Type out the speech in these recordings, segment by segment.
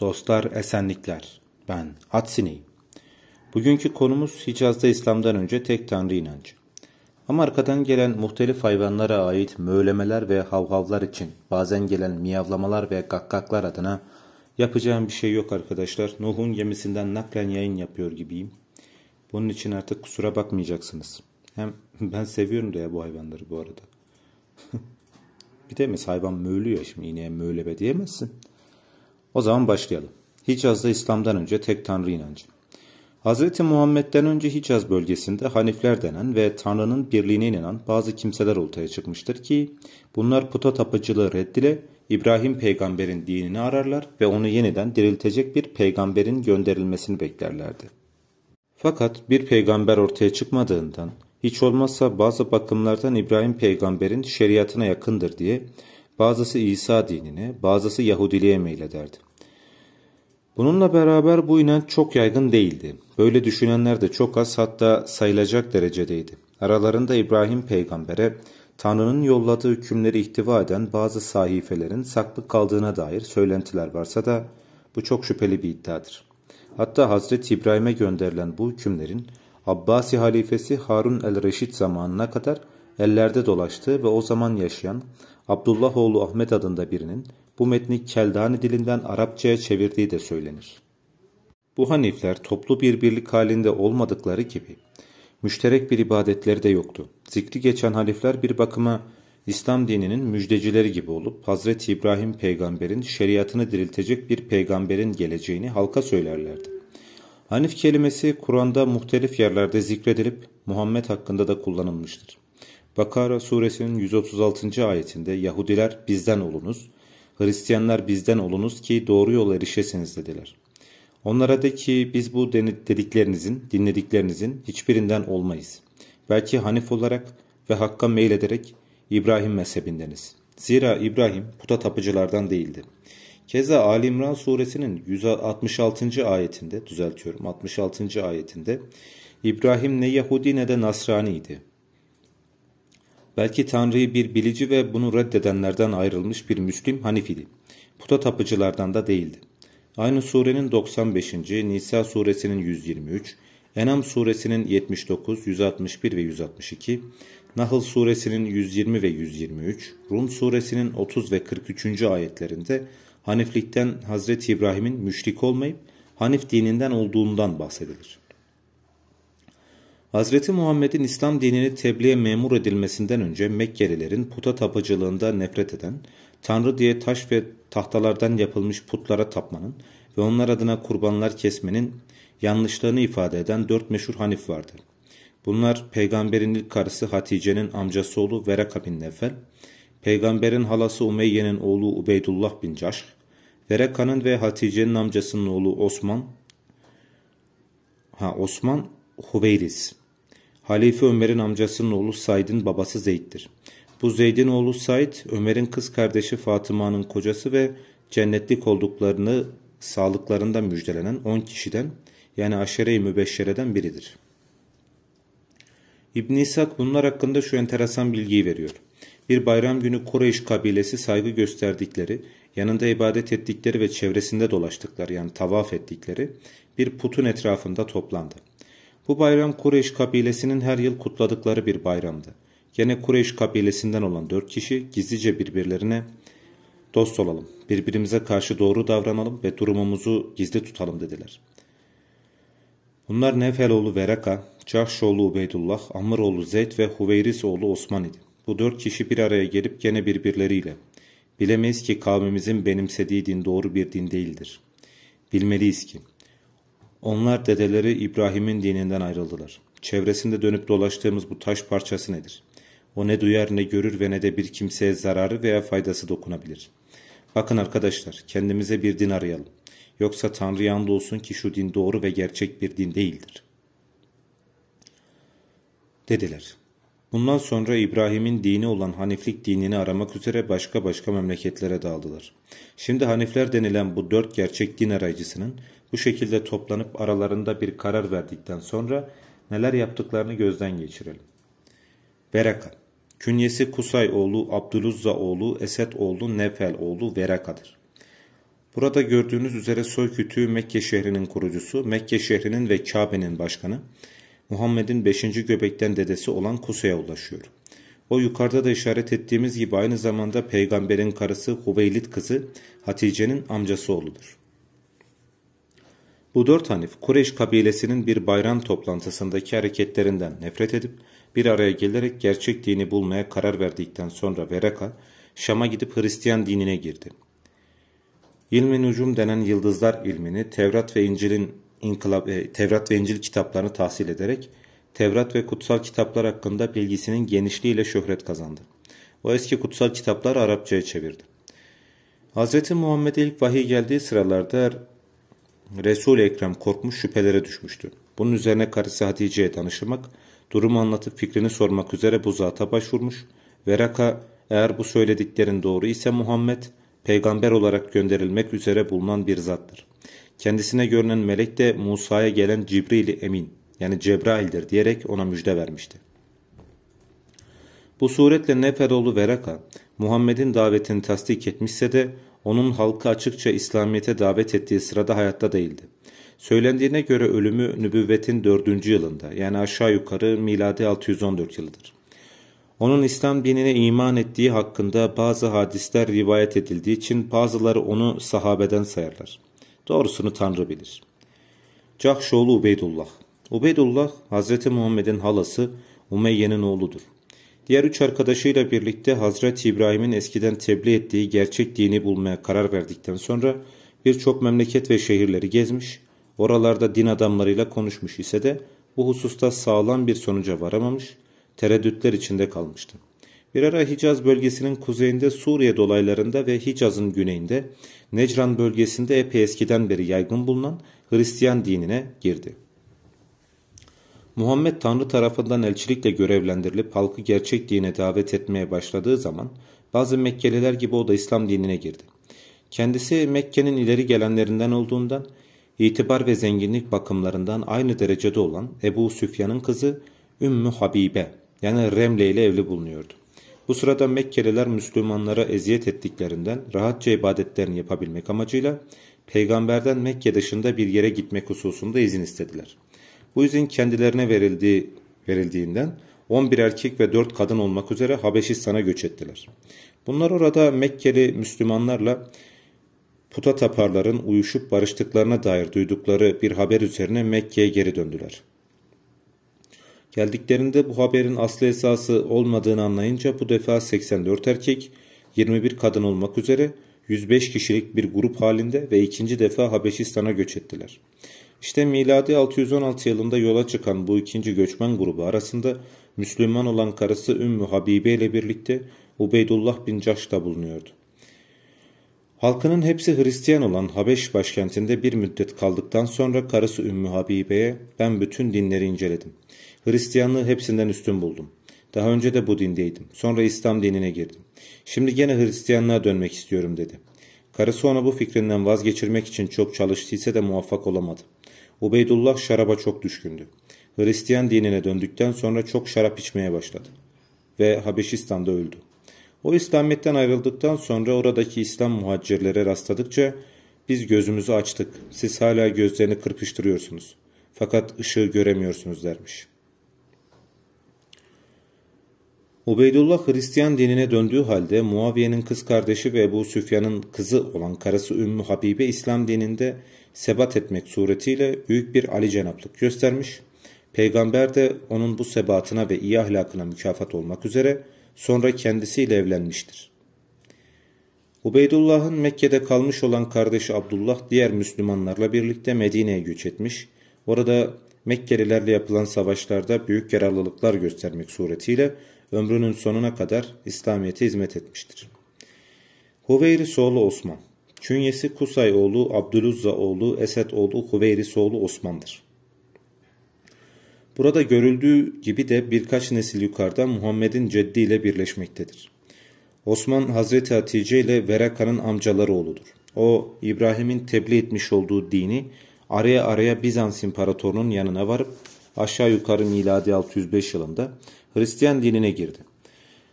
Dostlar esenlikler. Ben Hatsini. Bugünkü konumuz Hicaz'da İslam'dan önce tek tanrı inancı. Ama arkadan gelen muhtelif hayvanlara ait möğlemeler ve havhavlar için bazen gelen miyavlamalar ve gakkaklar adına yapacağım bir şey yok arkadaşlar. Nuh'un gemisinden naklen yayın yapıyor gibiyim. Bunun için artık kusura bakmayacaksınız. Hem ben seviyorum da ya bu hayvanları bu arada. bir de mesela hayvan möğlüyor şimdi ineğe möğlebe diyemezsin. O zaman başlayalım. Hicaz'da İslam'dan önce tek tanrı inancı. Hz. Muhammed'den önce Hicaz bölgesinde Hanifler denen ve Tanrı'nın birliğine inanan bazı kimseler ortaya çıkmıştır ki bunlar puta tapıcılığı reddile İbrahim peygamberin dinini ararlar ve onu yeniden diriltecek bir peygamberin gönderilmesini beklerlerdi. Fakat bir peygamber ortaya çıkmadığından hiç olmazsa bazı bakımlardan İbrahim peygamberin şeriatına yakındır diye bazısı İsa dinine, bazısı Yahudiliğe meylederdi. Bununla beraber bu inanç çok yaygın değildi. Böyle düşünenler de çok az hatta sayılacak derecedeydi. Aralarında İbrahim peygambere Tanrı'nın yolladığı hükümleri ihtiva eden bazı sahifelerin saklı kaldığına dair söylentiler varsa da bu çok şüpheli bir iddiadır. Hatta Hazreti İbrahim'e gönderilen bu hükümlerin Abbasi halifesi Harun el-Reşit zamanına kadar ellerde dolaştığı ve o zaman yaşayan Abdullah oğlu Ahmet adında birinin bu metni Keldani dilinden Arapçaya çevirdiği de söylenir. Bu hanifler toplu bir birlik halinde olmadıkları gibi müşterek bir ibadetleri de yoktu. Zikri geçen Halifler bir bakıma İslam dininin müjdecileri gibi olup Hazreti İbrahim peygamberin şeriatını diriltecek bir peygamberin geleceğini halka söylerlerdi. Hanif kelimesi Kur'an'da muhtelif yerlerde zikredilip Muhammed hakkında da kullanılmıştır. Bakara suresinin 136. ayetinde Yahudiler bizden olunuz, Hristiyanlar bizden olunuz ki doğru yola erişesiniz dediler. Onlara de ki biz bu dediklerinizin, dinlediklerinizin hiçbirinden olmayız. Belki Hanif olarak ve Hakk'a meylederek İbrahim mezhebindeniz. Zira İbrahim puta tapıcılardan değildi. Keza Ali İmran suresinin 166. ayetinde, düzeltiyorum 66. ayetinde İbrahim ne Yahudi ne de Nasrani'ydi. Belki Tanrı'yı bir bilici ve bunu reddedenlerden ayrılmış bir Müslim Hanifidi. Puta tapıcılardan da değildi. Aynı surenin 95. Nisa suresinin 123, Enam suresinin 79, 161 ve 162, Nahl suresinin 120 ve 123, Rum suresinin 30 ve 43. ayetlerinde Haniflikten Hazreti İbrahim'in müşrik olmayıp Hanif dininden olduğundan bahsedilir. Hz. Muhammed'in İslam dinini tebliğe memur edilmesinden önce Mekkelilerin puta tapıcılığında nefret eden, Tanrı diye taş ve tahtalardan yapılmış putlara tapmanın ve onlar adına kurbanlar kesmenin yanlışlığını ifade eden dört meşhur Hanif vardı. Bunlar peygamberin ilk karısı Hatice'nin amcası oğlu Veraka bin Nefel, peygamberin halası Umeyye'nin oğlu Ubeydullah bin Caşk, Veraka'nın ve Hatice'nin amcasının oğlu Osman, ha Osman Huveyris. Halife Ömer'in amcasının oğlu Said'in babası Zeyd'dir. Bu Zeyd'in oğlu Said, Ömer'in kız kardeşi Fatıma'nın kocası ve cennetlik olduklarını sağlıklarında müjdelenen 10 kişiden yani aşere-i mübeşşereden biridir. İbn İshak bunlar hakkında şu enteresan bilgiyi veriyor. Bir bayram günü Kureyş kabilesi saygı gösterdikleri, yanında ibadet ettikleri ve çevresinde dolaştıkları yani tavaf ettikleri bir putun etrafında toplandı. Bu bayram Kureyş kabilesinin her yıl kutladıkları bir bayramdı. Yine Kureyş kabilesinden olan dört kişi gizlice birbirlerine dost olalım, birbirimize karşı doğru davranalım ve durumumuzu gizli tutalım dediler. Bunlar Nefeloğlu Veraka, Cahşoğlu Ubeydullah, Amroğlu Zeyd ve Huveyrisoğlu Osman idi. Bu dört kişi bir araya gelip gene birbirleriyle bilemeyiz ki kavmimizin benimsediği din doğru bir din değildir. Bilmeliyiz ki onlar dedeleri İbrahim'in dininden ayrıldılar. Çevresinde dönüp dolaştığımız bu taş parçası nedir? O ne duyar ne görür ve ne de bir kimseye zararı veya faydası dokunabilir. Bakın arkadaşlar kendimize bir din arayalım. Yoksa Tanrı'ya olsun ki şu din doğru ve gerçek bir din değildir. Dediler. Bundan sonra İbrahim'in dini olan Haniflik dinini aramak üzere başka başka memleketlere daldılar. Şimdi Hanifler denilen bu dört gerçek din arayıcısının bu şekilde toplanıp aralarında bir karar verdikten sonra neler yaptıklarını gözden geçirelim. Veraka Künyesi Kusay oğlu oğlu Esed oğlu Nefel oğlu Veraka'dır. Burada gördüğünüz üzere soy kütüğü Mekke şehrinin kurucusu, Mekke şehrinin ve Kabe'nin başkanı, Muhammed'in 5. göbekten dedesi olan Kusay'a ulaşıyor. O yukarıda da işaret ettiğimiz gibi aynı zamanda peygamberin karısı Hubeylit kızı Hatice'nin amcası oğludur. Bu dört hanif Kureyş kabilesinin bir bayram toplantısındaki hareketlerinden nefret edip bir araya gelerek gerçek dini bulmaya karar verdikten sonra Veraka Şam'a gidip Hristiyan dinine girdi. İlmin ucum denen yıldızlar ilmini Tevrat ve İncil'in inkılap, e, Tevrat ve İncil kitaplarını tahsil ederek Tevrat ve kutsal kitaplar hakkında bilgisinin genişliğiyle şöhret kazandı. O eski kutsal kitapları Arapçaya çevirdi. Hz. Muhammed ilk vahiy geldiği sıralarda Resul-i Ekrem korkmuş şüphelere düşmüştü. Bunun üzerine karısı Hatice'ye danışmak, durumu anlatıp fikrini sormak üzere bu zata başvurmuş. Veraka eğer bu söylediklerin doğru ise Muhammed peygamber olarak gönderilmek üzere bulunan bir zattır. Kendisine görünen melek de Musa'ya gelen Cibril-i Emin yani Cebrail'dir diyerek ona müjde vermişti. Bu suretle Neferoğlu Veraka Muhammed'in davetini tasdik etmişse de onun halkı açıkça İslamiyet'e davet ettiği sırada hayatta değildi. Söylendiğine göre ölümü nübüvvetin 4. yılında yani aşağı yukarı miladi 614 yılıdır. Onun İslam dinine iman ettiği hakkında bazı hadisler rivayet edildiği için bazıları onu sahabeden sayarlar. Doğrusunu Tanrı bilir. Cahşoğlu Ubeydullah Ubeydullah Hz. Muhammed'in halası Umeyye'nin oğludur. Diğer üç arkadaşıyla birlikte Hazreti İbrahim'in eskiden tebliğ ettiği gerçek dini bulmaya karar verdikten sonra birçok memleket ve şehirleri gezmiş, oralarda din adamlarıyla konuşmuş ise de bu hususta sağlam bir sonuca varamamış, tereddütler içinde kalmıştı. Bir ara Hicaz bölgesinin kuzeyinde Suriye dolaylarında ve Hicaz'ın güneyinde Necran bölgesinde epey eskiden beri yaygın bulunan Hristiyan dinine girdi. Muhammed Tanrı tarafından elçilikle görevlendirilip halkı gerçek dine davet etmeye başladığı zaman bazı Mekkeliler gibi o da İslam dinine girdi. Kendisi Mekke'nin ileri gelenlerinden olduğundan itibar ve zenginlik bakımlarından aynı derecede olan Ebu Süfyan'ın kızı Ümmü Habibe yani Remle ile evli bulunuyordu. Bu sırada Mekkeliler Müslümanlara eziyet ettiklerinden rahatça ibadetlerini yapabilmek amacıyla peygamberden Mekke dışında bir yere gitmek hususunda izin istediler. Bu izin kendilerine verildiği, verildiğinden 11 erkek ve 4 kadın olmak üzere Habeşistan'a göç ettiler. Bunlar orada Mekkeli Müslümanlarla puta taparların uyuşup barıştıklarına dair duydukları bir haber üzerine Mekke'ye geri döndüler. Geldiklerinde bu haberin aslı esası olmadığını anlayınca bu defa 84 erkek, 21 kadın olmak üzere 105 kişilik bir grup halinde ve ikinci defa Habeşistan'a göç ettiler. İşte miladi 616 yılında yola çıkan bu ikinci göçmen grubu arasında Müslüman olan karısı Ümmü Habibe ile birlikte Ubeydullah bin Caş da bulunuyordu. Halkının hepsi Hristiyan olan Habeş başkentinde bir müddet kaldıktan sonra karısı Ümmü Habibe'ye ben bütün dinleri inceledim. Hristiyanlığı hepsinden üstün buldum. Daha önce de bu dindeydim. Sonra İslam dinine girdim. Şimdi gene Hristiyanlığa dönmek istiyorum dedi. Karısı ona bu fikrinden vazgeçirmek için çok çalıştıysa da muvaffak olamadı. Ubeydullah şaraba çok düşkündü. Hristiyan dinine döndükten sonra çok şarap içmeye başladı ve Habeşistan'da öldü. O İslamiyet'ten ayrıldıktan sonra oradaki İslam muhacirlere rastladıkça biz gözümüzü açtık, siz hala gözlerini kırpıştırıyorsunuz fakat ışığı göremiyorsunuz dermiş. Ubeydullah Hristiyan dinine döndüğü halde Muaviye'nin kız kardeşi ve Ebu Süfyan'ın kızı olan karısı Ümmü Habibe İslam dininde sebat etmek suretiyle büyük bir Ali cenaplık göstermiş. Peygamber de onun bu sebatına ve iyi ahlakına mükafat olmak üzere sonra kendisiyle evlenmiştir. Ubeydullah'ın Mekke'de kalmış olan kardeşi Abdullah diğer Müslümanlarla birlikte Medine'ye göç etmiş. Orada Mekkelilerle yapılan savaşlarda büyük yararlılıklar göstermek suretiyle ömrünün sonuna kadar İslamiyet'e hizmet etmiştir. Huveyri Soğlu Osman Künyesi Kusay oğlu Abdülüzza oğlu Esed oğlu Hüveyris oğlu Osman'dır. Burada görüldüğü gibi de birkaç nesil yukarıda Muhammed'in ceddi ile birleşmektedir. Osman Hazreti Hatice ile Veraka'nın amcaları oğludur. O İbrahim'in tebliğ etmiş olduğu dini araya araya Bizans imparatorunun yanına varıp aşağı yukarı miladi 605 yılında Hristiyan dinine girdi.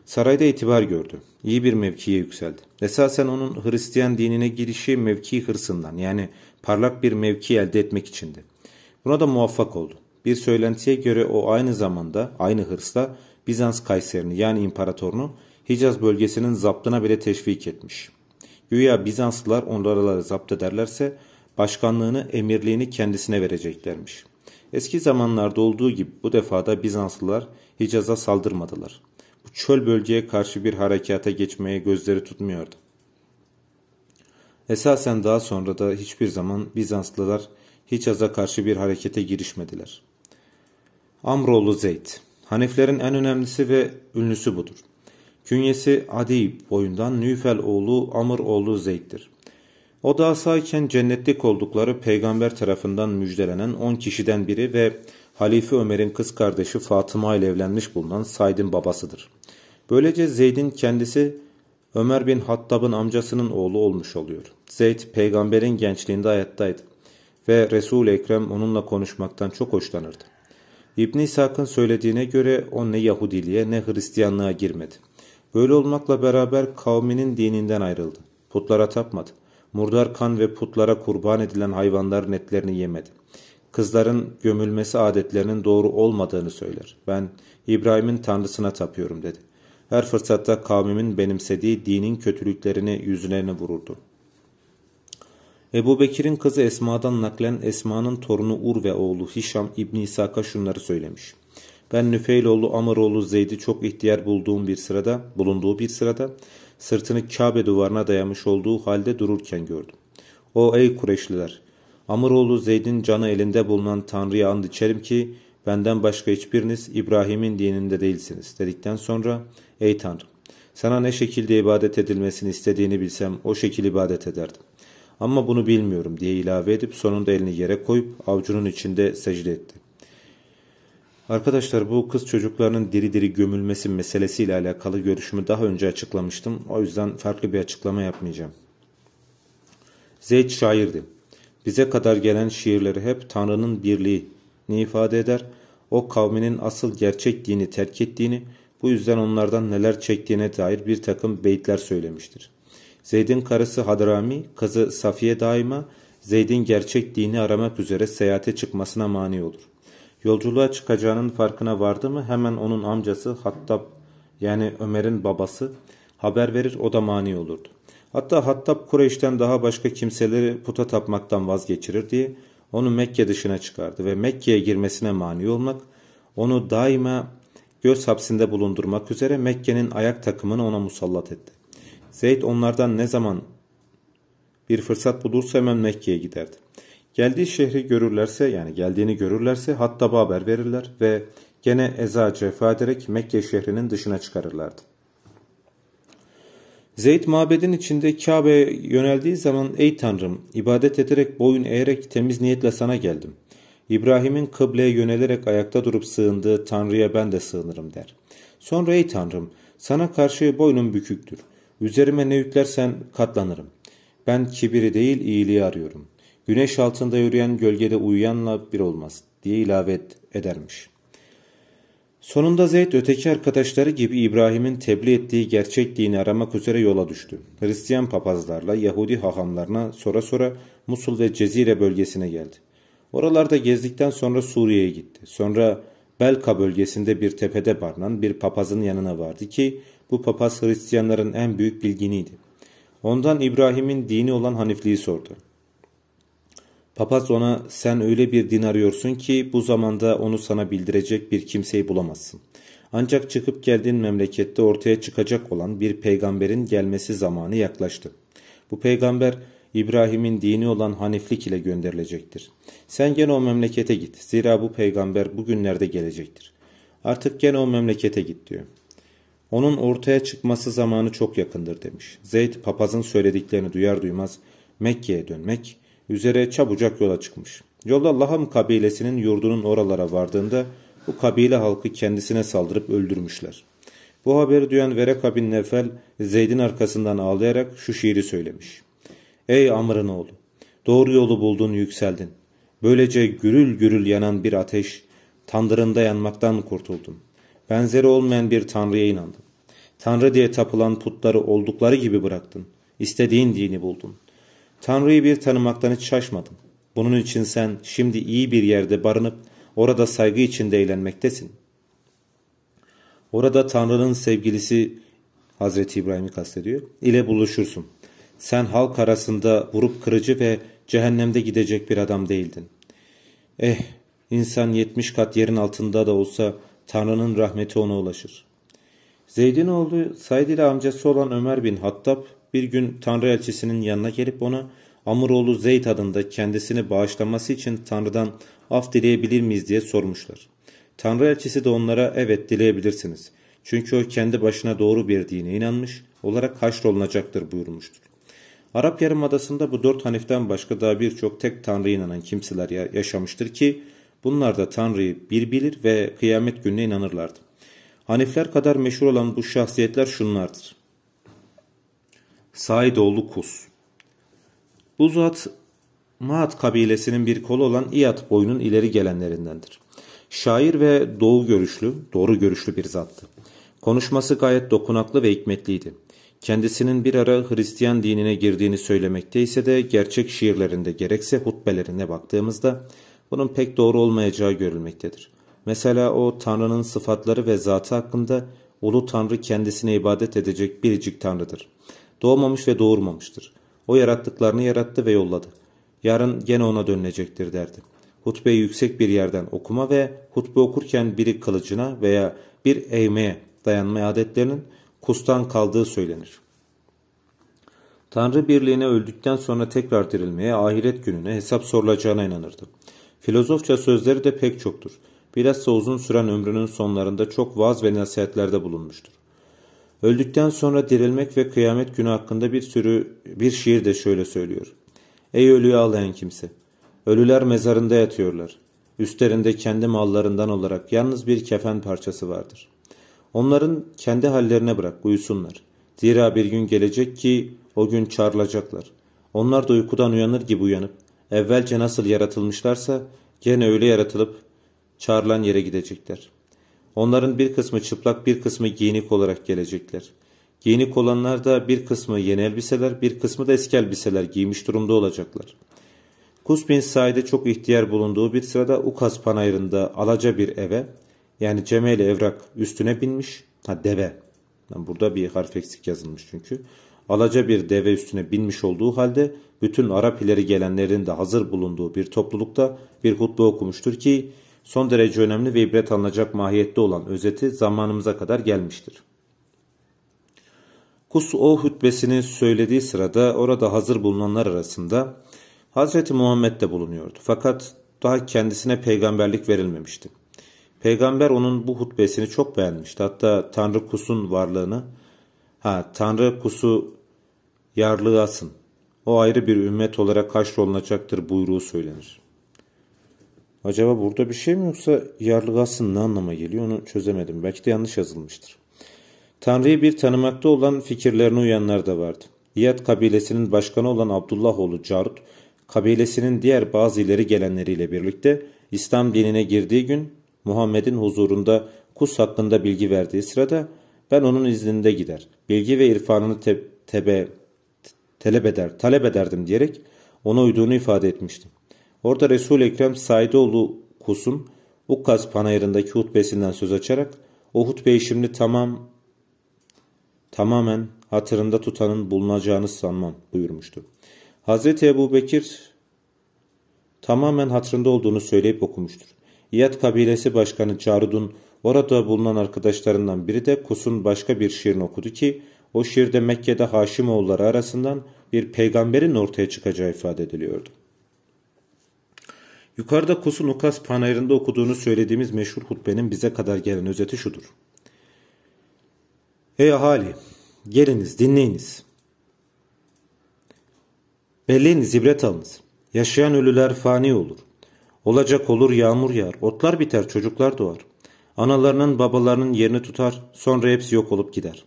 Sarayda itibar gördü. İyi bir mevkiye yükseldi. Esasen onun Hristiyan dinine girişi mevki hırsından yani parlak bir mevki elde etmek içindi. Buna da muvaffak oldu. Bir söylentiye göre o aynı zamanda aynı hırsla Bizans Kayserini yani imparatorunu Hicaz bölgesinin zaptına bile teşvik etmiş. Güya Bizanslılar onları zapt ederlerse başkanlığını, emirliğini kendisine vereceklermiş. Eski zamanlarda olduğu gibi bu defada Bizanslılar Hicaz'a saldırmadılar bu çöl bölgeye karşı bir harekata geçmeye gözleri tutmuyordu. Esasen daha sonra da hiçbir zaman Bizanslılar hiç aza karşı bir harekete girişmediler. Amroğlu Zeyd Haniflerin en önemlisi ve ünlüsü budur. Künyesi Adi boyundan Nüfel oğlu Amr oğlu Zeyd'dir. O da asayken cennetlik oldukları peygamber tarafından müjdelenen 10 kişiden biri ve Halife Ömer'in kız kardeşi Fatıma ile evlenmiş bulunan Said'in babasıdır. Böylece Zeyd'in kendisi Ömer bin Hattab'ın amcasının oğlu olmuş oluyor. Zeyd peygamberin gençliğinde hayattaydı ve Resul-i Ekrem onunla konuşmaktan çok hoşlanırdı. İbn İshak'ın söylediğine göre o ne Yahudiliğe ne Hristiyanlığa girmedi. Böyle olmakla beraber kavminin dininden ayrıldı. Putlara tapmadı. Murdar kan ve putlara kurban edilen hayvanların etlerini yemedi kızların gömülmesi adetlerinin doğru olmadığını söyler. Ben İbrahim'in tanrısına tapıyorum dedi. Her fırsatta kavmimin benimsediği dinin kötülüklerini yüzlerine vururdu. Ebu Bekir'in kızı Esma'dan naklen Esma'nın torunu Ur ve oğlu Hişam İbni İshak'a şunları söylemiş. Ben Nüfeyloğlu Amaroğlu Zeyd'i çok ihtiyar bulduğum bir sırada, bulunduğu bir sırada sırtını Kabe duvarına dayamış olduğu halde dururken gördüm. O ey Kureşliler Amroğlu Zeyd'in canı elinde bulunan Tanrı'ya and içerim ki benden başka hiçbiriniz İbrahim'in dininde değilsiniz dedikten sonra ey Tanrı, sana ne şekilde ibadet edilmesini istediğini bilsem o şekil ibadet ederdim. Ama bunu bilmiyorum diye ilave edip sonunda elini yere koyup avcunun içinde secde etti. Arkadaşlar bu kız çocuklarının diri diri gömülmesi meselesiyle alakalı görüşümü daha önce açıklamıştım. O yüzden farklı bir açıklama yapmayacağım. Zeyd şairdi. Bize kadar gelen şiirleri hep Tanrı'nın birliğini ifade eder. O kavminin asıl gerçek dini terk ettiğini, bu yüzden onlardan neler çektiğine dair bir takım beyitler söylemiştir. Zeyd'in karısı Hadrami, kızı Safiye daima Zeyd'in gerçek dini aramak üzere seyahate çıkmasına mani olur. Yolculuğa çıkacağının farkına vardı mı hemen onun amcası Hattab yani Ömer'in babası haber verir o da mani olurdu. Hatta Hattab Kureyş'ten daha başka kimseleri puta tapmaktan vazgeçirir diye onu Mekke dışına çıkardı ve Mekke'ye girmesine mani olmak, onu daima göz hapsinde bulundurmak üzere Mekke'nin ayak takımını ona musallat etti. Zeyd onlardan ne zaman bir fırsat bulursa hemen Mekke'ye giderdi. Geldiği şehri görürlerse yani geldiğini görürlerse Hattab'a haber verirler ve gene eza cefa ederek Mekke şehrinin dışına çıkarırlardı. Zeyd mabedin içinde Kabe'ye yöneldiği zaman ey Tanrım ibadet ederek boyun eğerek temiz niyetle sana geldim. İbrahim'in kıbleye yönelerek ayakta durup sığındığı Tanrı'ya ben de sığınırım der. Sonra ey Tanrım sana karşı boynum büküktür. Üzerime ne yüklersen katlanırım. Ben kibiri değil iyiliği arıyorum. Güneş altında yürüyen gölgede uyuyanla bir olmaz diye ilave edermiş.'' Sonunda Zeyd öteki arkadaşları gibi İbrahim'in tebliğ ettiği gerçek dini aramak üzere yola düştü. Hristiyan papazlarla Yahudi hahamlarına sonra sonra Musul ve Cezire bölgesine geldi. Oralarda gezdikten sonra Suriye'ye gitti. Sonra Belka bölgesinde bir tepede barınan bir papazın yanına vardı ki bu papaz Hristiyanların en büyük bilginiydi. Ondan İbrahim'in dini olan Hanifliği sordu. Papaz ona sen öyle bir din arıyorsun ki bu zamanda onu sana bildirecek bir kimseyi bulamazsın. Ancak çıkıp geldiğin memlekette ortaya çıkacak olan bir peygamberin gelmesi zamanı yaklaştı. Bu peygamber İbrahim'in dini olan haniflik ile gönderilecektir. Sen gene o memlekete git. Zira bu peygamber bugünlerde gelecektir. Artık gene o memlekete git diyor. Onun ortaya çıkması zamanı çok yakındır demiş. Zeyd papazın söylediklerini duyar duymaz Mekke'ye dönmek, üzere çabucak yola çıkmış. Yolda Laham kabilesinin yurdunun oralara vardığında bu kabile halkı kendisine saldırıp öldürmüşler. Bu haberi duyan Vereka bin Nefel Zeyd'in arkasından ağlayarak şu şiiri söylemiş. Ey Amr'ın oğlu! Doğru yolu buldun yükseldin. Böylece gürül gürül yanan bir ateş, tandırında yanmaktan kurtuldum. Benzeri olmayan bir tanrıya inandım. Tanrı diye tapılan putları oldukları gibi bıraktın. İstediğin dini buldun. Tanrı'yı bir tanımaktan hiç şaşmadın. Bunun için sen şimdi iyi bir yerde barınıp orada saygı içinde eğlenmektesin. Orada Tanrı'nın sevgilisi Hazreti İbrahim'i kastediyor ile buluşursun. Sen halk arasında vurup kırıcı ve cehennemde gidecek bir adam değildin. Eh insan 70 kat yerin altında da olsa Tanrı'nın rahmeti ona ulaşır. Zeyd'in oğlu Said ile amcası olan Ömer bin Hattab bir gün Tanrı elçisinin yanına gelip ona Amuroğlu Zeyd adında kendisini bağışlaması için Tanrı'dan af dileyebilir miyiz diye sormuşlar. Tanrı elçisi de onlara evet dileyebilirsiniz. Çünkü o kendi başına doğru bir dine inanmış olarak haşrolunacaktır buyurmuştur. Arap Yarımadası'nda bu dört haniften başka daha birçok tek Tanrı inanan kimseler yaşamıştır ki bunlar da Tanrı'yı bir bilir ve kıyamet gününe inanırlardı. Hanifler kadar meşhur olan bu şahsiyetler şunlardır. Saidoğlu Kus. Bu zat Maat kabilesinin bir kolu olan İyad boyunun ileri gelenlerindendir. Şair ve doğu görüşlü, doğru görüşlü bir zattı. Konuşması gayet dokunaklı ve hikmetliydi. Kendisinin bir ara Hristiyan dinine girdiğini söylemekte ise de gerçek şiirlerinde gerekse hutbelerine baktığımızda bunun pek doğru olmayacağı görülmektedir. Mesela o Tanrı'nın sıfatları ve zatı hakkında ulu Tanrı kendisine ibadet edecek biricik Tanrı'dır. Doğmamış ve doğurmamıştır. O yarattıklarını yarattı ve yolladı. Yarın gene ona dönülecektir derdi. Hutbeyi yüksek bir yerden okuma ve hutbe okurken biri kılıcına veya bir eğmeye dayanma adetlerinin kustan kaldığı söylenir. Tanrı birliğine öldükten sonra tekrar dirilmeye, ahiret gününe hesap sorulacağına inanırdı. Filozofça sözleri de pek çoktur. Bilhassa uzun süren ömrünün sonlarında çok vaz ve nasihatlerde bulunmuştur. Öldükten sonra dirilmek ve kıyamet günü hakkında bir sürü bir şiir de şöyle söylüyor. Ey ölüyü ağlayan kimse! Ölüler mezarında yatıyorlar. Üstlerinde kendi mallarından olarak yalnız bir kefen parçası vardır. Onların kendi hallerine bırak uyusunlar. Zira bir gün gelecek ki o gün çağrılacaklar. Onlar da uykudan uyanır gibi uyanıp evvelce nasıl yaratılmışlarsa gene öyle yaratılıp çağrılan yere gidecekler.'' Onların bir kısmı çıplak bir kısmı giyinik olarak gelecekler. Giyinik olanlar da bir kısmı yeni elbiseler bir kısmı da eski elbiseler giymiş durumda olacaklar. Kus bin Said'e çok ihtiyar bulunduğu bir sırada Ukas panayırında alaca bir eve yani Cemeli evrak üstüne binmiş. Ha deve. Yani burada bir harf eksik yazılmış çünkü. Alaca bir deve üstüne binmiş olduğu halde bütün Arap ileri gelenlerin de hazır bulunduğu bir toplulukta bir hutbe okumuştur ki son derece önemli ve ibret alınacak mahiyette olan özeti zamanımıza kadar gelmiştir. Kus o hutbesini söylediği sırada orada hazır bulunanlar arasında Hazreti Muhammed de bulunuyordu. Fakat daha kendisine peygamberlik verilmemişti. Peygamber onun bu hutbesini çok beğenmişti. Hatta Tanrı Kus'un varlığını, ha Tanrı Kus'u yarlığasın, o ayrı bir ümmet olarak haşrolunacaktır buyruğu söylenir. Acaba burada bir şey mi yoksa yarlıgasın ne anlama geliyor onu çözemedim. Belki de yanlış yazılmıştır. Tanrı'yı bir tanımakta olan fikirlerine uyanlar da vardı. İyad kabilesinin başkanı olan Abdullahoğlu Carut, kabilesinin diğer bazı ileri gelenleriyle birlikte İslam dinine girdiği gün Muhammed'in huzurunda Kus hakkında bilgi verdiği sırada ben onun izninde gider, bilgi ve irfanını te tebe, talep eder, talep ederdim diyerek ona uyduğunu ifade etmiştim. Orada resul Ekrem Saidoğlu Kusum Ukkas panayırındaki hutbesinden söz açarak o hutbeyi şimdi tamam tamamen hatırında tutanın bulunacağını sanmam buyurmuştu. Hazreti Ebu Bekir tamamen hatırında olduğunu söyleyip okumuştur. İyad kabilesi başkanı Carud'un orada bulunan arkadaşlarından biri de Kus'un başka bir şiirini okudu ki o şiirde Mekke'de Haşimoğulları arasından bir peygamberin ortaya çıkacağı ifade ediliyordu. Yukarıda Kusun Ukas panayırında okuduğunu söylediğimiz meşhur hutbenin bize kadar gelen özeti şudur. Ey ahali! Geliniz, dinleyiniz. Belleyiniz, ibret alınız. Yaşayan ölüler fani olur. Olacak olur yağmur yağar, otlar biter, çocuklar doğar. Analarının, babalarının yerini tutar, sonra hepsi yok olup gider.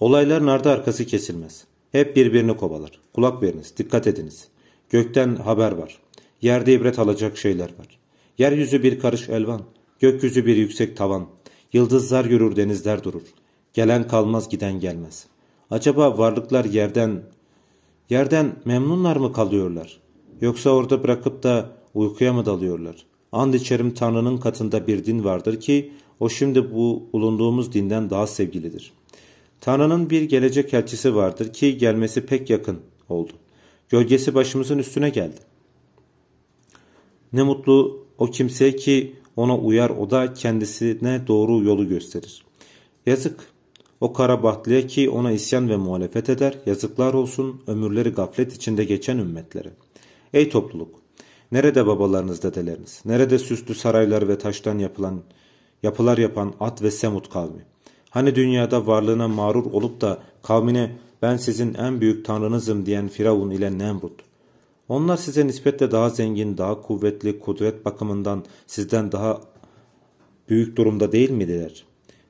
Olayların ardı arkası kesilmez. Hep birbirini kovalar. Kulak veriniz, dikkat ediniz. Gökten haber var.'' Yerde ibret alacak şeyler var. Yeryüzü bir karış elvan, gökyüzü bir yüksek tavan. Yıldızlar yürür, denizler durur. Gelen kalmaz, giden gelmez. Acaba varlıklar yerden, yerden memnunlar mı kalıyorlar? Yoksa orada bırakıp da uykuya mı dalıyorlar? And içerim Tanrı'nın katında bir din vardır ki o şimdi bu bulunduğumuz dinden daha sevgilidir. Tanrı'nın bir gelecek elçisi vardır ki gelmesi pek yakın oldu. Gölgesi başımızın üstüne geldi. Ne mutlu o kimseye ki ona uyar o da kendisine doğru yolu gösterir. Yazık o kara bahtlıya ki ona isyan ve muhalefet eder, yazıklar olsun ömürleri gaflet içinde geçen ümmetlere. Ey topluluk! Nerede babalarınız, dedeleriniz? Nerede süslü saraylar ve taştan yapılan, yapılar yapan At ve Semut kavmi? Hani dünyada varlığına mağrur olup da kavmine ben sizin en büyük tanrınızım diyen Firavun ile Nemrut? Onlar size nispetle daha zengin, daha kuvvetli, kudret bakımından sizden daha büyük durumda değil miydiler?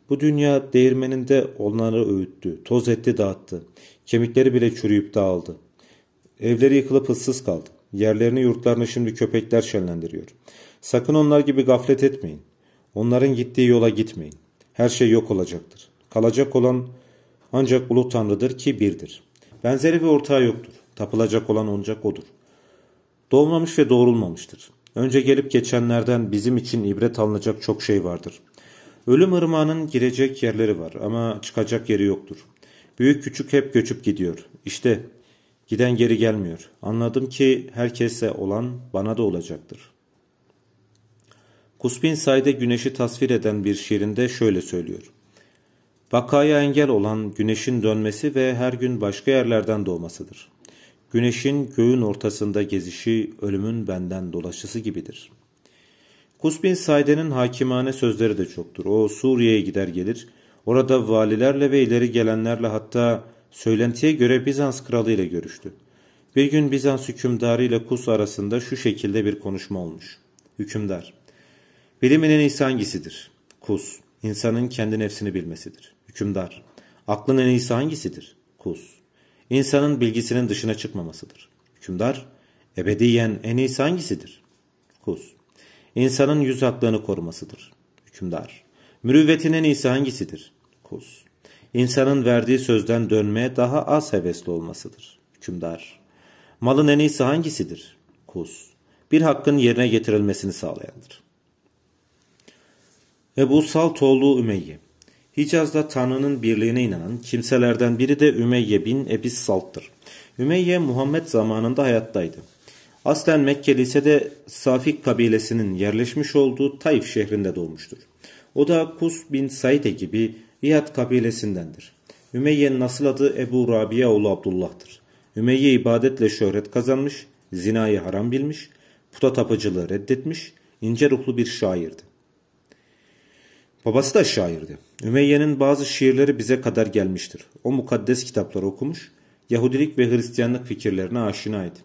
Bu dünya değirmeninde onları öğüttü, toz etti dağıttı. Kemikleri bile çürüyüp dağıldı. Evleri yıkılıp ıssız kaldı. Yerlerini yurtlarını şimdi köpekler şenlendiriyor. Sakın onlar gibi gaflet etmeyin. Onların gittiği yola gitmeyin. Her şey yok olacaktır. Kalacak olan ancak Ulu Tanrı'dır ki birdir. Benzeri ve ortağı yoktur. Tapılacak olan ancak O'dur doğmamış ve doğrulmamıştır. Önce gelip geçenlerden bizim için ibret alınacak çok şey vardır. Ölüm ırmağının girecek yerleri var ama çıkacak yeri yoktur. Büyük küçük hep göçüp gidiyor. İşte giden geri gelmiyor. Anladım ki herkese olan bana da olacaktır. Kusbin Said'e güneşi tasvir eden bir şiirinde şöyle söylüyor. Vakaya engel olan güneşin dönmesi ve her gün başka yerlerden doğmasıdır.'' Güneşin göğün ortasında gezişi ölümün benden dolaşısı gibidir. Kusbin Sayde'nin hakimane sözleri de çoktur. O Suriye'ye gider gelir. Orada valilerle ve ileri gelenlerle hatta söylentiye göre Bizans kralı ile görüştü. Bir gün Bizans hükümdarı ile Kus arasında şu şekilde bir konuşma olmuş. Hükümdar, bilimin en iyisi hangisidir? Kus, insanın kendi nefsini bilmesidir. Hükümdar, aklın en iyisi hangisidir? Kus, insanın bilgisinin dışına çıkmamasıdır. Hükümdar, ebediyen en iyisi hangisidir? Kuz, insanın yüz haklığını korumasıdır. Hükümdar, mürüvvetin en iyisi hangisidir? Kuz, insanın verdiği sözden dönmeye daha az hevesli olmasıdır. Hükümdar, malın en iyisi hangisidir? Kuz, bir hakkın yerine getirilmesini sağlayandır. Ebu Saltoğlu Ümeyye Hicaz'da Tanrı'nın birliğine inanan kimselerden biri de Ümeyye bin Ebis Salt'tır. Ümeyye Muhammed zamanında hayattaydı. Aslen Mekke lisede Safik kabilesinin yerleşmiş olduğu Taif şehrinde doğmuştur. O da Kus bin Saide gibi İyad kabilesindendir. Ümeyye'nin asıl adı Ebu Rabia oğlu Abdullah'tır. Ümeyye ibadetle şöhret kazanmış, zinayı haram bilmiş, puta tapıcılığı reddetmiş, ince ruhlu bir şairdi. Babası da şairdi. Ümeyye'nin bazı şiirleri bize kadar gelmiştir. O mukaddes kitapları okumuş, Yahudilik ve Hristiyanlık fikirlerine aşinaydı.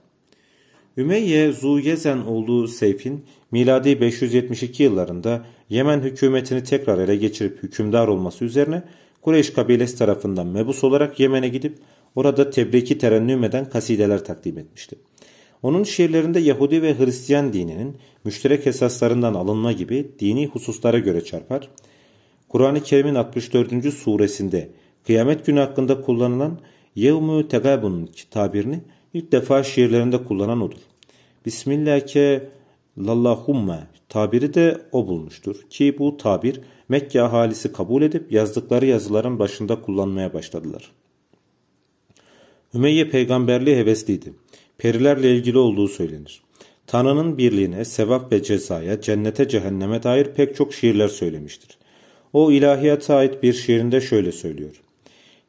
Ümeyye Zuyezen olduğu Seyf'in miladi 572 yıllarında Yemen hükümetini tekrar ele geçirip hükümdar olması üzerine Kureyş kabilesi tarafından mebus olarak Yemen'e gidip orada tebriki terennüm eden kasideler takdim etmişti. Onun şiirlerinde Yahudi ve Hristiyan dininin müşterek esaslarından alınma gibi dini hususlara göre çarpar, Kur'an-ı Kerim'in 64. suresinde kıyamet günü hakkında kullanılan Yevmü Tegabun tabirini ilk defa şiirlerinde kullanan odur. Bismillahke lallahumme tabiri de o bulmuştur ki bu tabir Mekke ahalisi kabul edip yazdıkları yazıların başında kullanmaya başladılar. Ümeyye peygamberliği hevesliydi. Perilerle ilgili olduğu söylenir. Tanrı'nın birliğine, sevap ve cezaya, cennete cehenneme dair pek çok şiirler söylemiştir. O ilahiyata ait bir şiirinde şöyle söylüyor.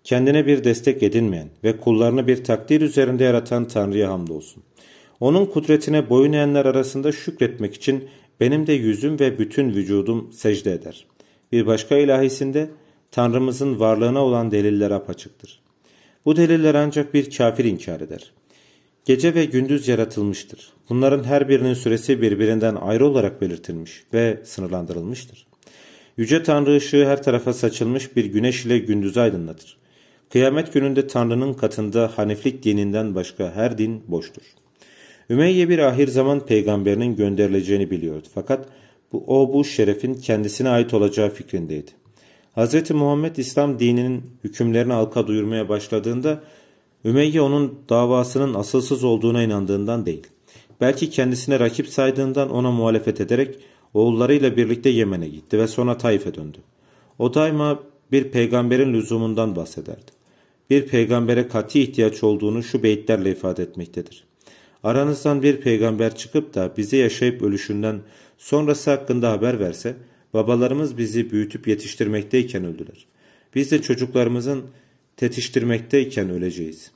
Kendine bir destek edinmeyen ve kullarını bir takdir üzerinde yaratan Tanrı'ya hamdolsun. Onun kudretine boyun eğenler arasında şükretmek için benim de yüzüm ve bütün vücudum secde eder. Bir başka ilahisinde Tanrımızın varlığına olan deliller apaçıktır. Bu deliller ancak bir kafir inkar eder. Gece ve gündüz yaratılmıştır. Bunların her birinin süresi birbirinden ayrı olarak belirtilmiş ve sınırlandırılmıştır. Yüce Tanrı ışığı her tarafa saçılmış bir güneş ile gündüzü aydınlatır. Kıyamet gününde Tanrı'nın katında haneflik dininden başka her din boştur. Ümeyye bir ahir zaman peygamberinin gönderileceğini biliyordu. Fakat bu, o bu şerefin kendisine ait olacağı fikrindeydi. Hz. Muhammed İslam dininin hükümlerini halka duyurmaya başladığında Ümeyye onun davasının asılsız olduğuna inandığından değil. Belki kendisine rakip saydığından ona muhalefet ederek oğullarıyla birlikte Yemen'e gitti ve sonra Taif'e döndü. O daima bir peygamberin lüzumundan bahsederdi. Bir peygambere kati ihtiyaç olduğunu şu beyitlerle ifade etmektedir. Aranızdan bir peygamber çıkıp da bizi yaşayıp ölüşünden sonrası hakkında haber verse, babalarımız bizi büyütüp yetiştirmekteyken öldüler. Biz de çocuklarımızın tetiştirmekteyken öleceğiz.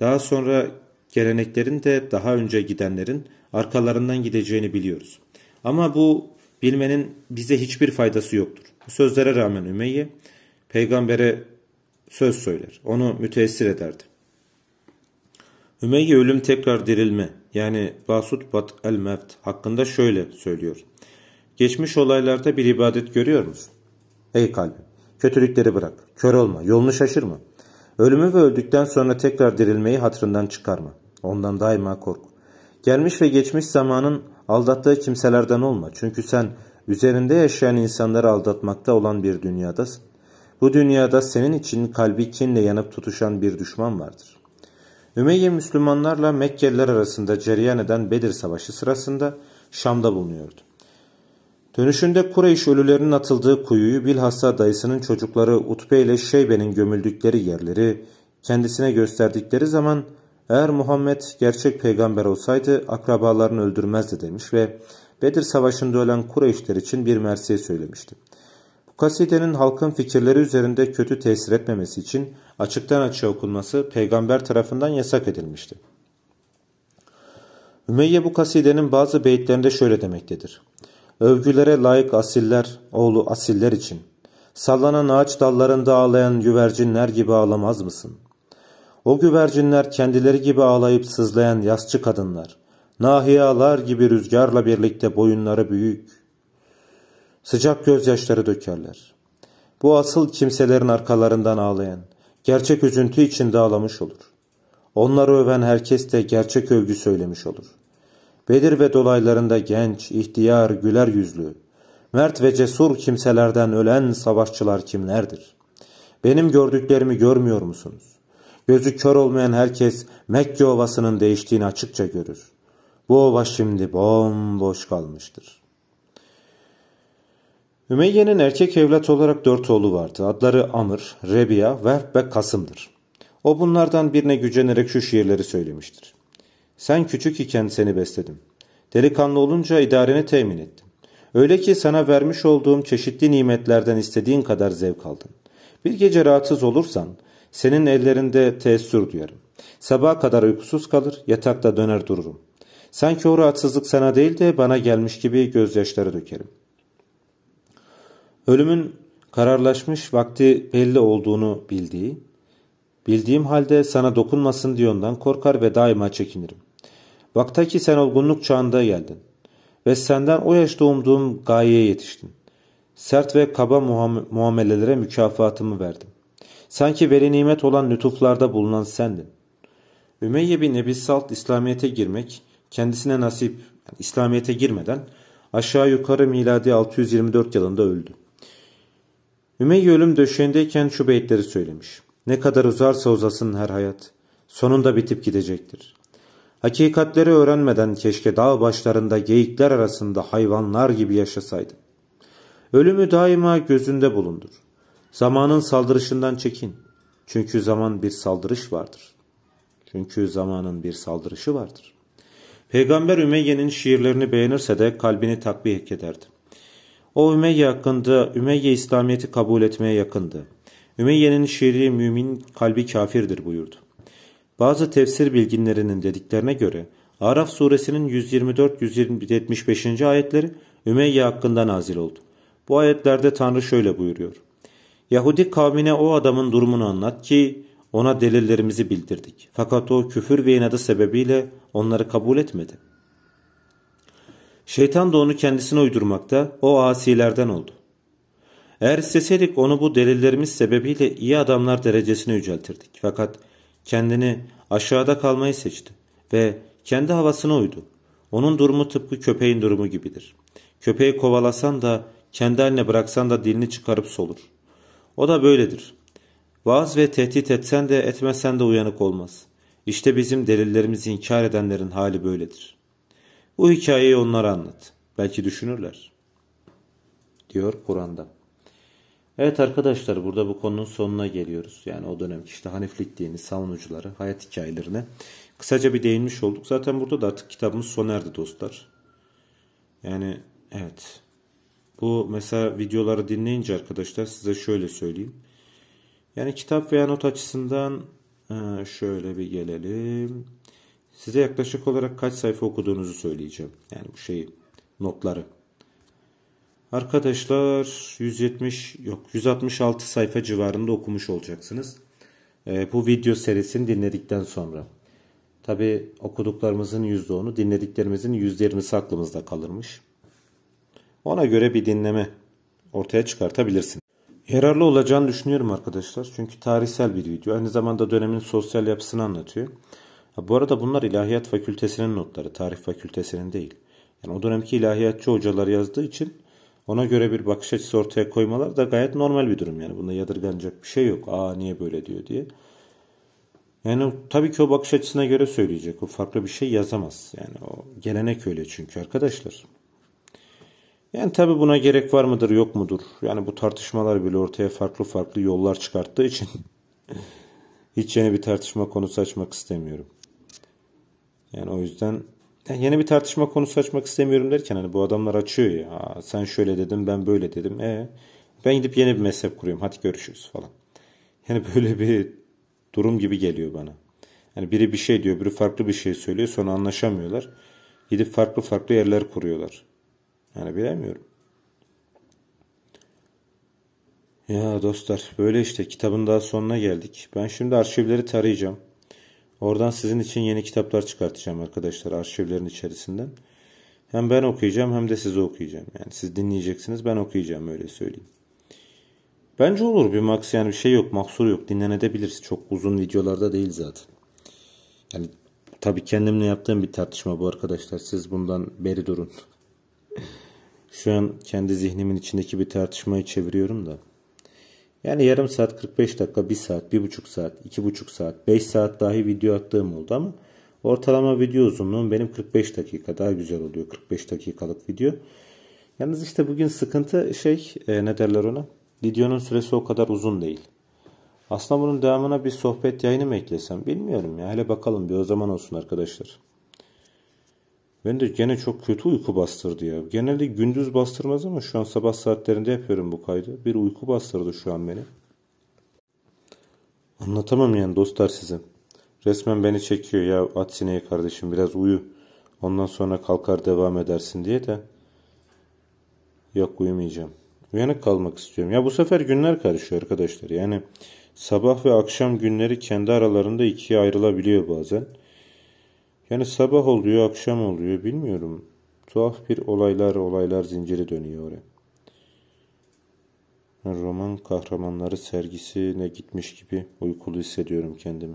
Daha sonra geleneklerin de daha önce gidenlerin arkalarından gideceğini biliyoruz. Ama bu Bilmenin bize hiçbir faydası yoktur. Bu sözlere rağmen Ümeyye peygambere söz söyler. Onu müteessir ederdi. Ümeyye ölüm tekrar dirilme yani Basut Bat el Mevt hakkında şöyle söylüyor. Geçmiş olaylarda bir ibadet görüyor musun? Ey kalbim kötülükleri bırak, kör olma, yolunu şaşırma. Ölümü ve öldükten sonra tekrar dirilmeyi hatırından çıkarma. Ondan daima kork. Gelmiş ve geçmiş zamanın Aldattığı kimselerden olma. Çünkü sen üzerinde yaşayan insanları aldatmakta olan bir dünyadasın. Bu dünyada senin için kalbi kinle yanıp tutuşan bir düşman vardır. Ümeyye Müslümanlarla Mekkeliler arasında cereyan eden Bedir Savaşı sırasında Şam'da bulunuyordu. Dönüşünde Kureyş ölülerinin atıldığı kuyuyu bilhassa dayısının çocukları Utbe ile Şeybe'nin gömüldükleri yerleri kendisine gösterdikleri zaman eğer Muhammed gerçek peygamber olsaydı akrabalarını öldürmezdi demiş ve Bedir Savaşı'nda ölen Kureyşler için bir mersiye söylemişti. Bu kasidenin halkın fikirleri üzerinde kötü tesir etmemesi için açıktan açığa okunması peygamber tarafından yasak edilmişti. Ümeyye bu kasidenin bazı beyitlerinde şöyle demektedir. Övgülere layık asiller, oğlu asiller için. Sallanan ağaç dallarında ağlayan güvercinler gibi ağlamaz mısın?'' O güvercinler kendileri gibi ağlayıp sızlayan yasçı kadınlar. Nahiyalar gibi rüzgarla birlikte boyunları büyük. Sıcak gözyaşları dökerler. Bu asıl kimselerin arkalarından ağlayan, gerçek üzüntü içinde ağlamış olur. Onları öven herkes de gerçek övgü söylemiş olur. Bedir ve dolaylarında genç, ihtiyar, güler yüzlü, mert ve cesur kimselerden ölen savaşçılar kimlerdir? Benim gördüklerimi görmüyor musunuz? Gözü kör olmayan herkes Mekke ovasının değiştiğini açıkça görür. Bu ova şimdi bomboş kalmıştır. Ümeyye'nin erkek evlat olarak dört oğlu vardı. Adları Amr, Rebiya, Vehb ve Kasım'dır. O bunlardan birine gücenerek şu şiirleri söylemiştir. Sen küçük iken seni besledim. Delikanlı olunca idareni temin ettim. Öyle ki sana vermiş olduğum çeşitli nimetlerden istediğin kadar zevk aldın. Bir gece rahatsız olursan senin ellerinde teessür duyarım. Sabaha kadar uykusuz kalır, yatakta döner dururum. Sanki o rahatsızlık sana değil de bana gelmiş gibi gözyaşları dökerim. Ölümün kararlaşmış vakti belli olduğunu bildiği, bildiğim halde sana dokunmasın diye ondan korkar ve daima çekinirim. Vaktaki sen olgunluk çağında geldin ve senden o yaşta umduğum gayeye yetiştin. Sert ve kaba muamelelere mükafatımı verdim. Sanki veri nimet olan lütuflarda bulunan sendin. Ümeyye bin Ebi Salt İslamiyet'e girmek kendisine nasip yani İslamiyet'e girmeden aşağı yukarı miladi 624 yılında öldü. Ümeyye ölüm döşeğindeyken şu beyitleri söylemiş. Ne kadar uzarsa uzasın her hayat, sonunda bitip gidecektir. Hakikatleri öğrenmeden keşke dağ başlarında geyikler arasında hayvanlar gibi yaşasaydım. Ölümü daima gözünde bulundur. Zamanın saldırışından çekin. Çünkü zaman bir saldırış vardır. Çünkü zamanın bir saldırışı vardır. Peygamber Ümeyye'nin şiirlerini beğenirse de kalbini takviye ederdi. O Ümeyye hakkında Ümeyye İslamiyet'i kabul etmeye yakındı. Ümeyye'nin şiiri mümin kalbi kafirdir buyurdu. Bazı tefsir bilginlerinin dediklerine göre Araf suresinin 124-175. ayetleri Ümeyye hakkında nazil oldu. Bu ayetlerde Tanrı şöyle buyuruyor. Yahudi kavmine o adamın durumunu anlat ki ona delillerimizi bildirdik. Fakat o küfür ve inadı sebebiyle onları kabul etmedi. Şeytan da onu kendisine uydurmakta, o asilerden oldu. Eğer isteseydik onu bu delillerimiz sebebiyle iyi adamlar derecesine yüceltirdik. Fakat kendini aşağıda kalmayı seçti ve kendi havasına uydu. Onun durumu tıpkı köpeğin durumu gibidir. Köpeği kovalasan da kendi haline bıraksan da dilini çıkarıp solur.'' O da böyledir. Vaaz ve tehdit etsen de etmesen de uyanık olmaz. İşte bizim delillerimizi inkar edenlerin hali böyledir. Bu hikayeyi onlara anlat. Belki düşünürler. Diyor Kur'an'da. Evet arkadaşlar burada bu konunun sonuna geliyoruz. Yani o dönemki işte Haniflik dini, savunucuları, hayat hikayelerine kısaca bir değinmiş olduk. Zaten burada da artık kitabımız sona erdi dostlar. Yani evet bu mesela videoları dinleyince arkadaşlar size şöyle söyleyeyim. Yani kitap veya not açısından e, şöyle bir gelelim. Size yaklaşık olarak kaç sayfa okuduğunuzu söyleyeceğim. Yani bu şeyi notları. Arkadaşlar 170 yok 166 sayfa civarında okumuş olacaksınız. E, bu video serisini dinledikten sonra. Tabi okuduklarımızın %10'u dinlediklerimizin %20'si aklımızda kalırmış. Ona göre bir dinleme ortaya çıkartabilirsin. Yararlı olacağını düşünüyorum arkadaşlar. Çünkü tarihsel bir video. Aynı zamanda dönemin sosyal yapısını anlatıyor. bu arada bunlar ilahiyat fakültesinin notları. Tarih fakültesinin değil. Yani o dönemki ilahiyatçı hocalar yazdığı için ona göre bir bakış açısı ortaya koymalar da gayet normal bir durum. Yani bunda yadırganacak bir şey yok. Aa niye böyle diyor diye. Yani tabii ki o bakış açısına göre söyleyecek. O farklı bir şey yazamaz. Yani o gelenek öyle çünkü arkadaşlar. Yani tabi buna gerek var mıdır yok mudur? Yani bu tartışmalar bile ortaya farklı farklı yollar çıkarttığı için hiç yeni bir tartışma konusu açmak istemiyorum. Yani o yüzden yani yeni bir tartışma konusu açmak istemiyorum derken hani bu adamlar açıyor ya. Sen şöyle dedim ben böyle dedim. E ben gidip yeni bir mezhep kuruyorum. Hadi görüşürüz falan. Yani böyle bir durum gibi geliyor bana. Yani biri bir şey diyor, biri farklı bir şey söylüyor. Sonra anlaşamıyorlar. Gidip farklı farklı yerler kuruyorlar. Yani bilemiyorum. Ya dostlar böyle işte kitabın daha sonuna geldik. Ben şimdi arşivleri tarayacağım. Oradan sizin için yeni kitaplar çıkartacağım arkadaşlar arşivlerin içerisinden. Hem ben okuyacağım hem de size okuyacağım. Yani siz dinleyeceksiniz ben okuyacağım öyle söyleyeyim. Bence olur bir maks yani bir şey yok maksur yok dinlenebiliriz. Çok uzun videolarda değil zaten. Yani tabii kendimle yaptığım bir tartışma bu arkadaşlar. Siz bundan beri durun. Şu an kendi zihnimin içindeki bir tartışmayı çeviriyorum da. Yani yarım saat, 45 dakika, 1 saat, 1,5 saat, 2,5 saat, 5 saat dahi video attığım oldu ama ortalama video uzunluğum benim 45 dakika. Daha güzel oluyor 45 dakikalık video. Yalnız işte bugün sıkıntı şey e, ne derler ona? Videonun süresi o kadar uzun değil. Aslında bunun devamına bir sohbet yayını mı eklesem bilmiyorum ya. Hele bakalım bir o zaman olsun arkadaşlar. Ben de gene çok kötü uyku bastırdı ya. Genelde gündüz bastırmaz ama şu an sabah saatlerinde yapıyorum bu kaydı. Bir uyku bastırdı şu an beni. Anlatamam yani dostlar size. Resmen beni çekiyor ya at sineği kardeşim biraz uyu. Ondan sonra kalkar devam edersin diye de. Yok uyumayacağım. Uyanık kalmak istiyorum. Ya bu sefer günler karışıyor arkadaşlar. Yani sabah ve akşam günleri kendi aralarında ikiye ayrılabiliyor bazen. Yani sabah oluyor, akşam oluyor bilmiyorum. Tuhaf bir olaylar olaylar zinciri dönüyor oraya. Roman kahramanları sergisine gitmiş gibi uykulu hissediyorum kendimi.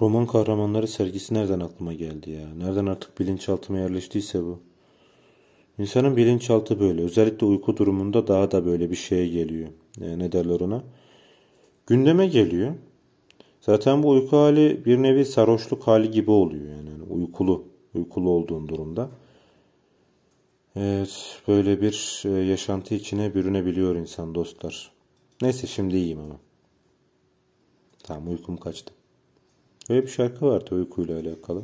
Roman kahramanları sergisi nereden aklıma geldi ya? Nereden artık bilinçaltıma yerleştiyse bu. İnsanın bilinçaltı böyle. Özellikle uyku durumunda daha da böyle bir şeye geliyor. E, ne derler ona? Gündeme geliyor. Zaten bu uyku hali bir nevi sarhoşluk hali gibi oluyor yani, hani uykulu uykulu olduğun durumda. Evet, böyle bir e, yaşantı içine bürünebiliyor insan dostlar. Neyse şimdi iyiyim ama. Tamam uykum kaçtı. Öyle bir şarkı vardı uykuyla alakalı.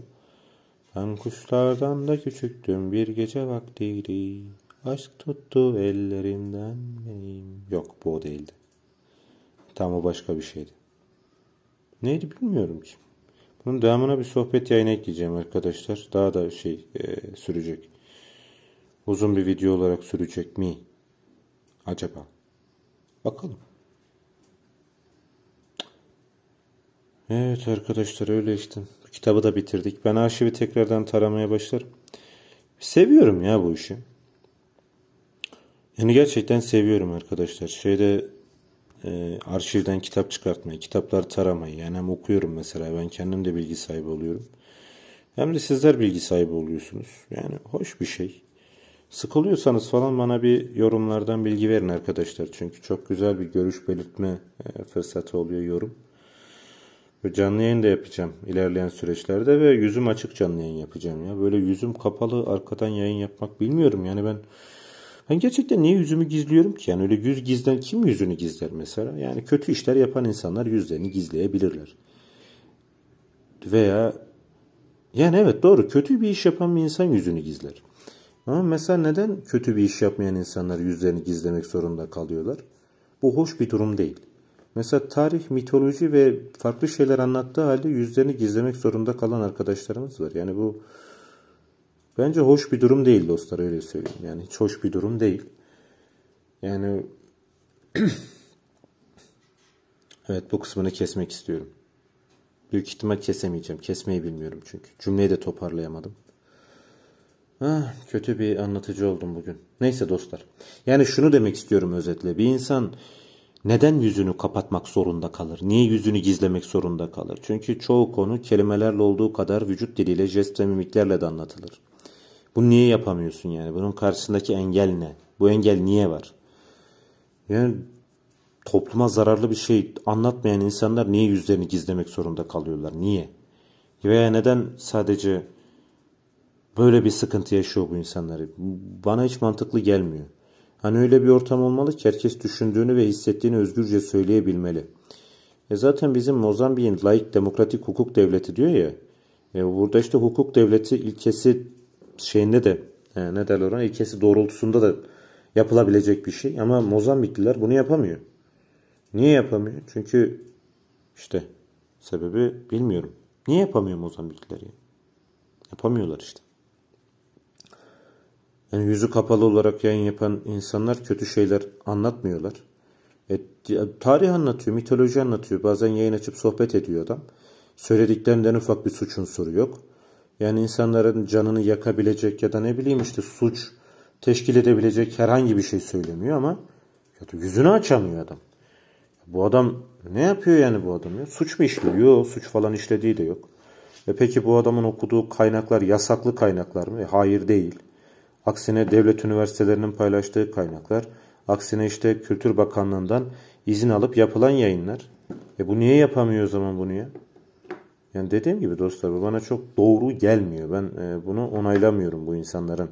Ben kuşlardan da küçüktüm bir gece vaktiydi. Aşk tuttu ellerimden benim. Yok bu o değildi. Tam o başka bir şeydi. Neydi bilmiyorum ki. Bunun devamına bir sohbet yayını ekleyeceğim arkadaşlar. Daha da şey e, sürecek. Uzun bir video olarak sürecek mi? Acaba. Bakalım. Evet arkadaşlar öyle işte. Kitabı da bitirdik. Ben arşivi tekrardan taramaya başlarım. Seviyorum ya bu işi. Yani gerçekten seviyorum arkadaşlar. Şeyde e, arşivden kitap çıkartmayı, kitaplar taramayı yani hem okuyorum mesela ben kendim de bilgi sahibi oluyorum. Hem de sizler bilgi sahibi oluyorsunuz. Yani hoş bir şey. Sıkılıyorsanız falan bana bir yorumlardan bilgi verin arkadaşlar. Çünkü çok güzel bir görüş belirtme e, fırsatı oluyor yorum. Ve canlı yayın da yapacağım ilerleyen süreçlerde ve yüzüm açık canlı yayın yapacağım ya. Böyle yüzüm kapalı arkadan yayın yapmak bilmiyorum. Yani ben ben gerçekten niye yüzümü gizliyorum ki? Yani öyle yüz gizden kim yüzünü gizler mesela? Yani kötü işler yapan insanlar yüzlerini gizleyebilirler. Veya yani evet doğru kötü bir iş yapan bir insan yüzünü gizler. Ama mesela neden kötü bir iş yapmayan insanlar yüzlerini gizlemek zorunda kalıyorlar? Bu hoş bir durum değil. Mesela tarih, mitoloji ve farklı şeyler anlattığı halde yüzlerini gizlemek zorunda kalan arkadaşlarımız var. Yani bu Bence hoş bir durum değil dostlar öyle söyleyeyim. Yani hiç hoş bir durum değil. Yani Evet bu kısmını kesmek istiyorum. Büyük ihtimal kesemeyeceğim. Kesmeyi bilmiyorum çünkü. Cümleyi de toparlayamadım. Ha ah, kötü bir anlatıcı oldum bugün. Neyse dostlar. Yani şunu demek istiyorum özetle. Bir insan neden yüzünü kapatmak zorunda kalır? Niye yüzünü gizlemek zorunda kalır? Çünkü çoğu konu kelimelerle olduğu kadar vücut diliyle, jest ve mimiklerle de anlatılır. Bunu niye yapamıyorsun yani? Bunun karşısındaki engel ne? Bu engel niye var? Yani topluma zararlı bir şey anlatmayan insanlar niye yüzlerini gizlemek zorunda kalıyorlar? Niye? Veya neden sadece böyle bir sıkıntı yaşıyor bu insanları? Bana hiç mantıklı gelmiyor. Hani öyle bir ortam olmalı ki herkes düşündüğünü ve hissettiğini özgürce söyleyebilmeli. E zaten bizim Mozambik'in layık demokratik hukuk devleti diyor ya. E burada işte hukuk devleti ilkesi şeyinde de e, ne derler ona ilkesi doğrultusunda da yapılabilecek bir şey. Ama Mozambikliler bunu yapamıyor. Niye yapamıyor? Çünkü işte sebebi bilmiyorum. Niye yapamıyor Mozambikliler ya? Yapamıyorlar işte. Yani yüzü kapalı olarak yayın yapan insanlar kötü şeyler anlatmıyorlar. E, tarih anlatıyor, mitoloji anlatıyor. Bazen yayın açıp sohbet ediyor adam. Söylediklerinden ufak bir suç unsuru yok. Yani insanların canını yakabilecek ya da ne bileyim işte suç teşkil edebilecek herhangi bir şey söylemiyor ama ya da yüzünü açamıyor adam. Bu adam ne yapıyor yani bu adam ya? Suç mu işliyor? Yok suç falan işlediği de yok. E peki bu adamın okuduğu kaynaklar yasaklı kaynaklar mı? E hayır değil. Aksine devlet üniversitelerinin paylaştığı kaynaklar. Aksine işte Kültür Bakanlığı'ndan izin alıp yapılan yayınlar. E bu niye yapamıyor o zaman bunu ya? Yani dediğim gibi dostlar bu bana çok doğru gelmiyor. Ben e, bunu onaylamıyorum bu insanların.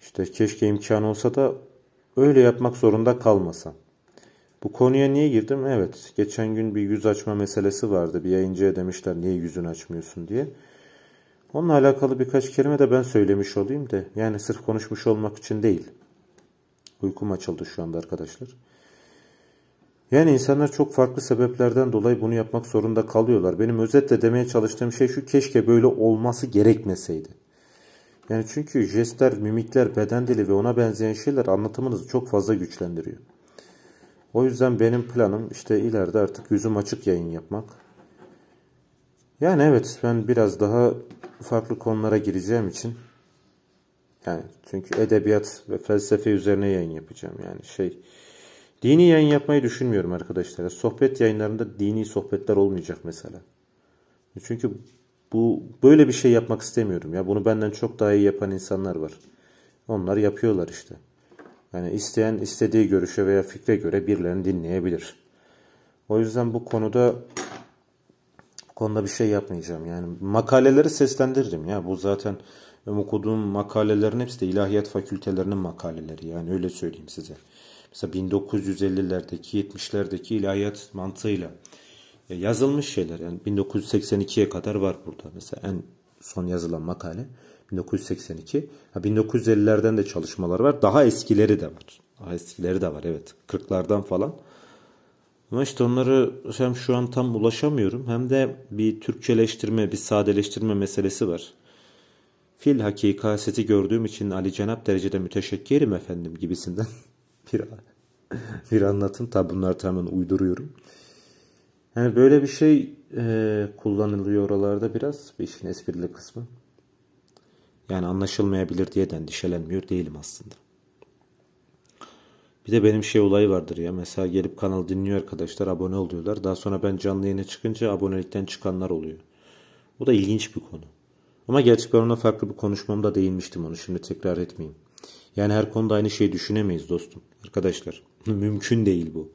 İşte keşke imkan olsa da öyle yapmak zorunda kalmasa. Bu konuya niye girdim? Evet. Geçen gün bir yüz açma meselesi vardı. Bir yayıncıya demişler niye yüzünü açmıyorsun diye. Onunla alakalı birkaç kelime de ben söylemiş olayım da. Yani sırf konuşmuş olmak için değil. Uykum açıldı şu anda arkadaşlar. Yani insanlar çok farklı sebeplerden dolayı bunu yapmak zorunda kalıyorlar. Benim özetle demeye çalıştığım şey şu keşke böyle olması gerekmeseydi. Yani çünkü jestler, mimikler, beden dili ve ona benzeyen şeyler anlatımınızı çok fazla güçlendiriyor. O yüzden benim planım işte ileride artık yüzüm açık yayın yapmak. Yani evet ben biraz daha farklı konulara gireceğim için yani çünkü edebiyat ve felsefe üzerine yayın yapacağım yani şey Dini yayın yapmayı düşünmüyorum arkadaşlar. Sohbet yayınlarında dini sohbetler olmayacak mesela. Çünkü bu böyle bir şey yapmak istemiyorum. Ya bunu benden çok daha iyi yapan insanlar var. Onlar yapıyorlar işte. Yani isteyen istediği görüşe veya fikre göre birilerini dinleyebilir. O yüzden bu konuda bu konuda bir şey yapmayacağım. Yani makaleleri seslendirdim ya. Bu zaten okuduğum makalelerin hepsi de ilahiyat fakültelerinin makaleleri. Yani öyle söyleyeyim size mesela 1950'lerdeki 70'lerdeki ilahiyat mantığıyla e, yazılmış şeyler. Yani 1982'ye kadar var burada mesela en son yazılan makale 1982. 1950'lerden de çalışmalar var. Daha eskileri de var. Daha eskileri de var evet. 40'lardan falan. Ama işte onları hem şu an tam ulaşamıyorum hem de bir Türkçeleştirme, bir sadeleştirme meselesi var. Fil hakikaseti gördüğüm için Ali Cenap derecede müteşekkirim efendim gibisinden bir, bir anlatım. Tabi bunları tamamen uyduruyorum. Yani böyle bir şey e, kullanılıyor oralarda biraz. bir işin esprili kısmı. Yani anlaşılmayabilir diye de endişelenmiyor değilim aslında. Bir de benim şey olayı vardır ya. Mesela gelip kanal dinliyor arkadaşlar abone oluyorlar. Daha sonra ben canlı yayına çıkınca abonelikten çıkanlar oluyor. Bu da ilginç bir konu. Ama gerçi ben ona farklı bir konuşmamda değinmiştim onu. Şimdi tekrar etmeyeyim. Yani her konuda aynı şeyi düşünemeyiz dostum. Arkadaşlar mümkün değil bu.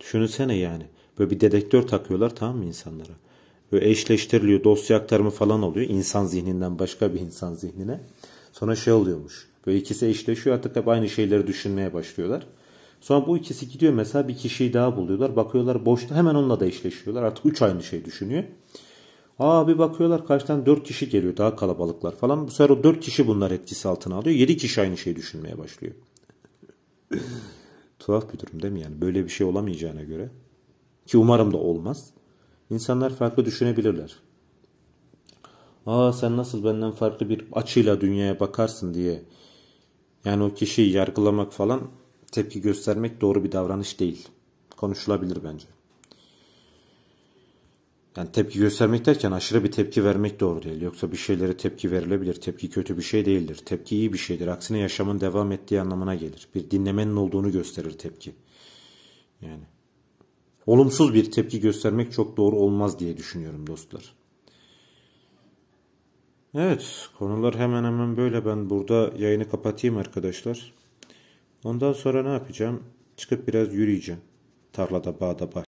Düşünsene yani. Böyle bir dedektör takıyorlar tamam mı insanlara? Böyle eşleştiriliyor dosya aktarımı falan oluyor. insan zihninden başka bir insan zihnine. Sonra şey oluyormuş. Böyle ikisi eşleşiyor artık hep aynı şeyleri düşünmeye başlıyorlar. Sonra bu ikisi gidiyor mesela bir kişiyi daha buluyorlar. Bakıyorlar boşta hemen onunla da eşleşiyorlar. Artık üç aynı şey düşünüyor. Aa bir bakıyorlar karşıdan 4 kişi geliyor daha kalabalıklar falan. Bu sefer o 4 kişi bunlar etkisi altına alıyor. 7 kişi aynı şeyi düşünmeye başlıyor. Tuhaf bir durum değil mi yani? Böyle bir şey olamayacağına göre ki umarım da olmaz. İnsanlar farklı düşünebilirler. Aa sen nasıl benden farklı bir açıyla dünyaya bakarsın diye yani o kişiyi yargılamak falan tepki göstermek doğru bir davranış değil. Konuşulabilir bence. Yani tepki göstermek derken aşırı bir tepki vermek doğru değil. Yoksa bir şeylere tepki verilebilir. Tepki kötü bir şey değildir. Tepki iyi bir şeydir. Aksine yaşamın devam ettiği anlamına gelir. Bir dinlemenin olduğunu gösterir tepki. Yani olumsuz bir tepki göstermek çok doğru olmaz diye düşünüyorum dostlar. Evet, konular hemen hemen böyle. Ben burada yayını kapatayım arkadaşlar. Ondan sonra ne yapacağım? Çıkıp biraz yürüyeceğim. Tarlada, bağda, bahçede.